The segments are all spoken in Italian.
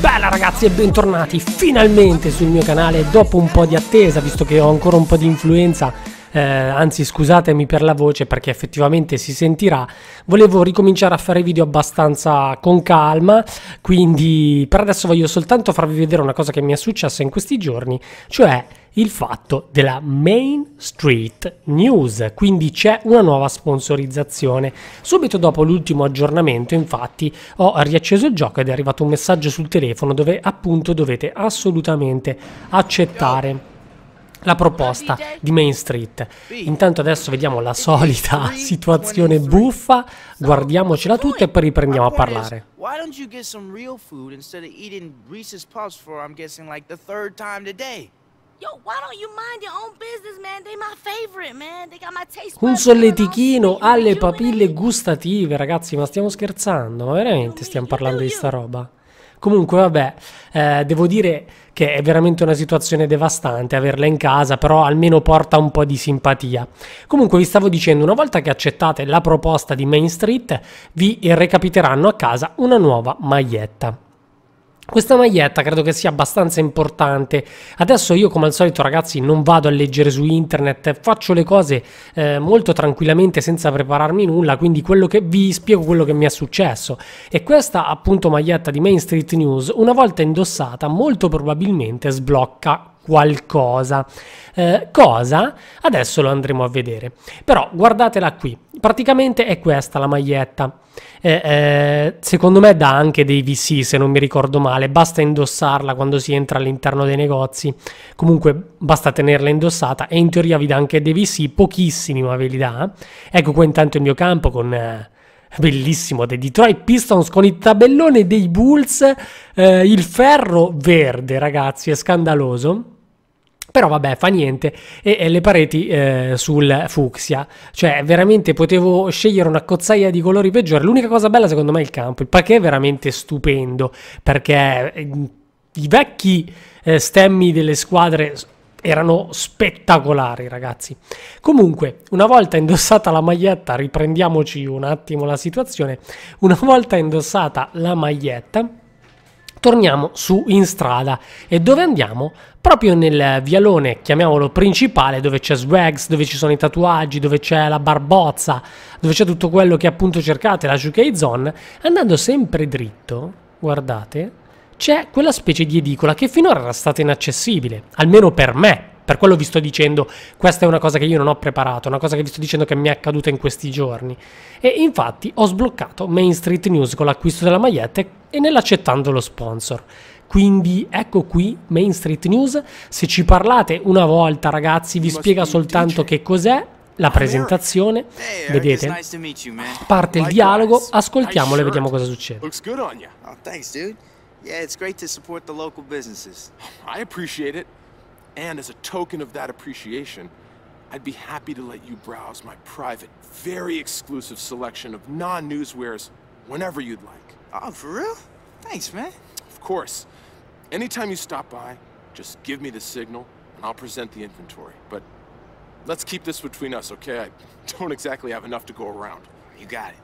Bella ragazzi e bentornati finalmente sul mio canale dopo un po' di attesa visto che ho ancora un po' di influenza eh, anzi scusatemi per la voce perché effettivamente si sentirà, volevo ricominciare a fare video abbastanza con calma, quindi per adesso voglio soltanto farvi vedere una cosa che mi è successa in questi giorni, cioè il fatto della Main Street News, quindi c'è una nuova sponsorizzazione. Subito dopo l'ultimo aggiornamento, infatti, ho riacceso il gioco ed è arrivato un messaggio sul telefono dove appunto dovete assolutamente accettare la proposta di Main Street. Intanto adesso vediamo la solita situazione buffa, guardiamocela tutta e poi riprendiamo a parlare. Why don't you get some real food instead of eating Reese's Puffs for I'm guessing like the third time today? Un solletichino alle papille gustative, ragazzi, ma stiamo scherzando? Ma veramente stiamo parlando di sta roba? Comunque, vabbè, eh, devo dire che è veramente una situazione devastante averla in casa, però almeno porta un po' di simpatia. Comunque vi stavo dicendo, una volta che accettate la proposta di Main Street, vi recapiteranno a casa una nuova maglietta. Questa maglietta credo che sia abbastanza importante. Adesso io come al solito ragazzi non vado a leggere su internet, faccio le cose eh, molto tranquillamente senza prepararmi nulla, quindi quello che, vi spiego quello che mi è successo. E questa appunto maglietta di Main Street News, una volta indossata molto probabilmente sblocca qualcosa. Eh, cosa? Adesso lo andremo a vedere. Però guardatela qui. Praticamente è questa la maglietta. Eh, eh, secondo me dà anche dei VC se non mi ricordo male. Basta indossarla quando si entra all'interno dei negozi. Comunque basta tenerla indossata e in teoria vi dà anche dei VC, pochissimi ma ve li dà. Ecco qua intanto il mio campo con eh, bellissimo dei Detroit Pistons con il tabellone dei Bulls, eh, il ferro verde, ragazzi, è scandaloso però vabbè fa niente e, e le pareti eh, sul fucsia cioè veramente potevo scegliere una cozzaia di colori peggiori l'unica cosa bella secondo me è il campo il parquet è veramente stupendo perché eh, i vecchi eh, stemmi delle squadre erano spettacolari, ragazzi. Comunque, una volta indossata la maglietta, riprendiamoci un attimo la situazione. Una volta indossata la maglietta, torniamo su in strada e dove andiamo? Proprio nel vialone, chiamiamolo principale, dove c'è Swags, dove ci sono i tatuaggi, dove c'è la barbozza, dove c'è tutto quello che appunto cercate, la Shukei Zone, andando sempre dritto, guardate, c'è quella specie di edicola che finora era stata inaccessibile, almeno per me, per quello vi sto dicendo, questa è una cosa che io non ho preparato, una cosa che vi sto dicendo che mi è accaduta in questi giorni. E infatti ho sbloccato Main Street News con l'acquisto della maglietta e nell'accettando lo sponsor. Quindi ecco qui Main Street News, se ci parlate una volta ragazzi vi spiega soltanto che cos'è la presentazione, vedete, parte il dialogo, ascoltiamolo e vediamo cosa succede. Oh, yeah, it's great to support the local businesses. I appreciate it. And as a token of that appreciation, I'd be happy to let you browse my private, very exclusive selection of non-newswares whenever you'd like. Oh, for real? Thanks, man. Of course. Anytime you stop by, just give me the signal, and I'll present the inventory. But let's keep this between us, okay? I don't exactly have enough to go around. You got it.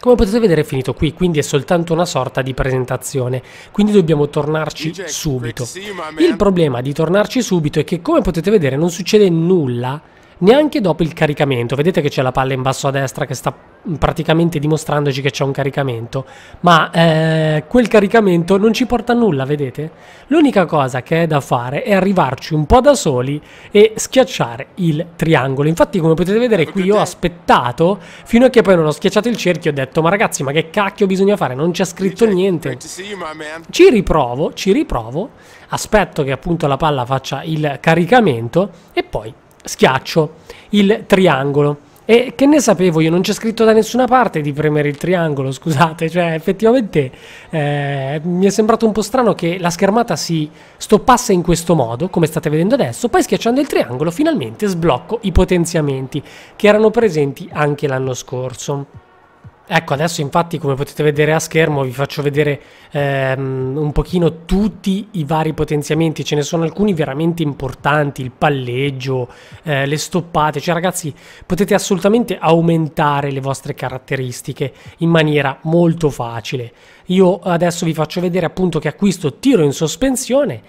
Come potete vedere è finito qui, quindi è soltanto una sorta di presentazione, quindi dobbiamo tornarci subito. Il problema di tornarci subito è che come potete vedere non succede nulla neanche dopo il caricamento. Vedete che c'è la palla in basso a destra che sta praticamente dimostrandoci che c'è un caricamento, ma eh, quel caricamento non ci porta a nulla, vedete? L'unica cosa che è da fare è arrivarci un po' da soli e schiacciare il triangolo. Infatti, come potete vedere ecco qui, io ho aspettato fino a che poi non ho schiacciato il cerchio e ho detto "Ma ragazzi, ma che cacchio bisogna fare? Non c'è scritto niente". Ci riprovo, ci riprovo, aspetto che appunto la palla faccia il caricamento e poi schiaccio il triangolo. E che ne sapevo io? Non c'è scritto da nessuna parte di premere il triangolo, scusate, cioè effettivamente eh, mi è sembrato un po' strano che la schermata si stoppasse in questo modo, come state vedendo adesso, poi schiacciando il triangolo finalmente sblocco i potenziamenti che erano presenti anche l'anno scorso. Ecco, adesso infatti come potete vedere a schermo vi faccio vedere ehm, un pochino tutti i vari potenziamenti, ce ne sono alcuni veramente importanti, il palleggio, eh, le stoppate, cioè ragazzi potete assolutamente aumentare le vostre caratteristiche in maniera molto facile. Io adesso vi faccio vedere appunto che acquisto tiro in sospensione,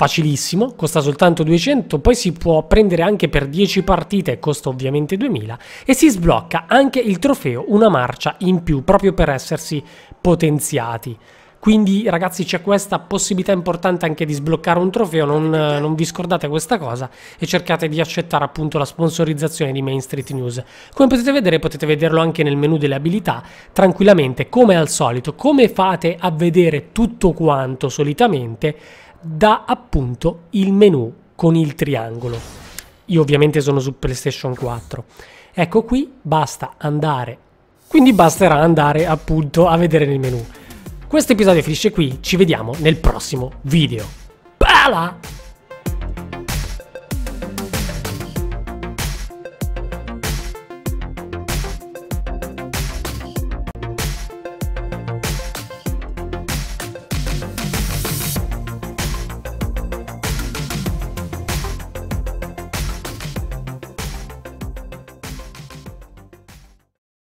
facilissimo, costa soltanto 200, poi si può prendere anche per 10 partite, costa ovviamente 2000 e si sblocca anche il trofeo una marcia in più proprio per essersi potenziati. Quindi ragazzi c'è questa possibilità importante anche di sbloccare un trofeo, non, non, vi scordate questa cosa e cercate di accettare appunto la sponsorizzazione di Main Street News. Come potete vedere potete vederlo anche nel menu delle abilità tranquillamente come al solito, come fate a vedere tutto quanto solitamente da appunto il menu con il triangolo. Io ovviamente sono su PlayStation 4. Ecco qui basta andare, quindi basterà andare appunto a vedere nel menu. Questo episodio finisce qui, ci vediamo nel prossimo video. Bala!